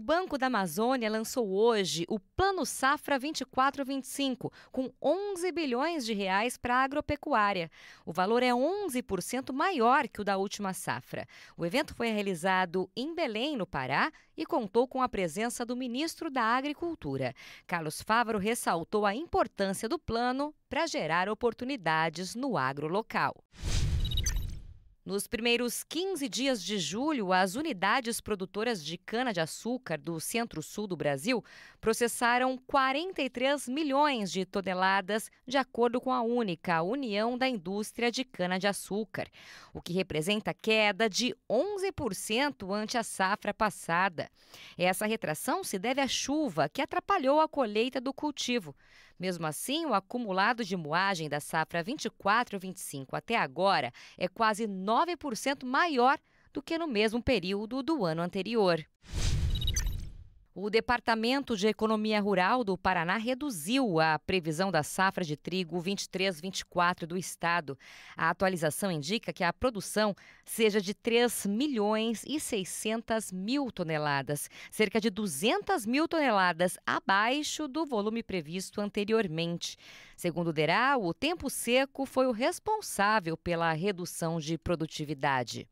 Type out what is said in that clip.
O Banco da Amazônia lançou hoje o Plano Safra 24/25, com 11 bilhões de reais para a agropecuária. O valor é 11% maior que o da última safra. O evento foi realizado em Belém, no Pará, e contou com a presença do ministro da Agricultura. Carlos Fávaro ressaltou a importância do plano para gerar oportunidades no agro local. Nos primeiros 15 dias de julho, as unidades produtoras de cana-de-açúcar do centro-sul do Brasil processaram 43 milhões de toneladas, de acordo com a única União da Indústria de Cana-de-Açúcar, o que representa queda de 11% ante a safra passada. Essa retração se deve à chuva, que atrapalhou a colheita do cultivo. Mesmo assim, o acumulado de moagem da safra 24-25 até agora é quase 9%. 9% maior do que no mesmo período do ano anterior. O Departamento de Economia Rural do Paraná reduziu a previsão da safra de trigo 23-24 do estado. A atualização indica que a produção seja de 3 milhões e 600 mil toneladas, cerca de 200 mil toneladas abaixo do volume previsto anteriormente. Segundo o DERAL, o tempo seco foi o responsável pela redução de produtividade.